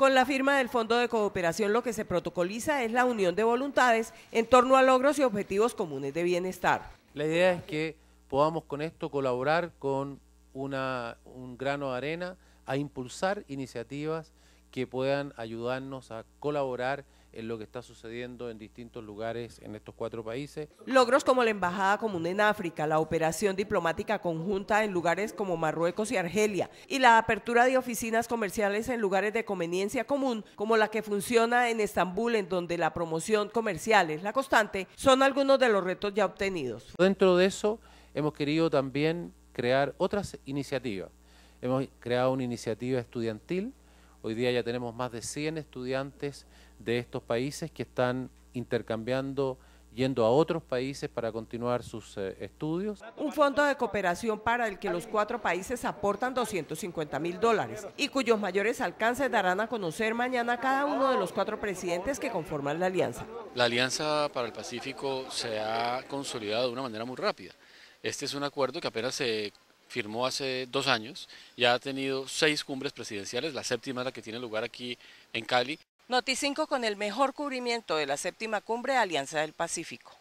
Con la firma del Fondo de Cooperación lo que se protocoliza es la unión de voluntades en torno a logros y objetivos comunes de bienestar. La idea es que podamos con esto colaborar con un grano de arena a impulsar iniciativas que puedan ayudarnos a colaborar en lo que está sucediendo en distintos lugares en estos cuatro países. Logros como la Embajada Común en África, la operación diplomática conjunta en lugares como Marruecos y Argelia y la apertura de oficinas comerciales en lugares de conveniencia común, como la que funciona en Estambul, en donde la promoción comercial es la constante, son algunos de los retos ya obtenidos. Dentro de eso, hemos querido también crear otras iniciativas. Hemos creado una iniciativa estudiantil Hoy día ya tenemos más de 100 estudiantes de estos países que están intercambiando yendo a otros países para continuar sus eh, estudios. Un fondo de cooperación para el que los cuatro países aportan 250 mil dólares y cuyos mayores alcances darán a conocer mañana cada uno de los cuatro presidentes que conforman la alianza. La alianza para el Pacífico se ha consolidado de una manera muy rápida. Este es un acuerdo que apenas se firmó hace dos años, ya ha tenido seis cumbres presidenciales, la séptima es la que tiene lugar aquí en Cali. Noticinco con el mejor cubrimiento de la séptima cumbre Alianza del Pacífico.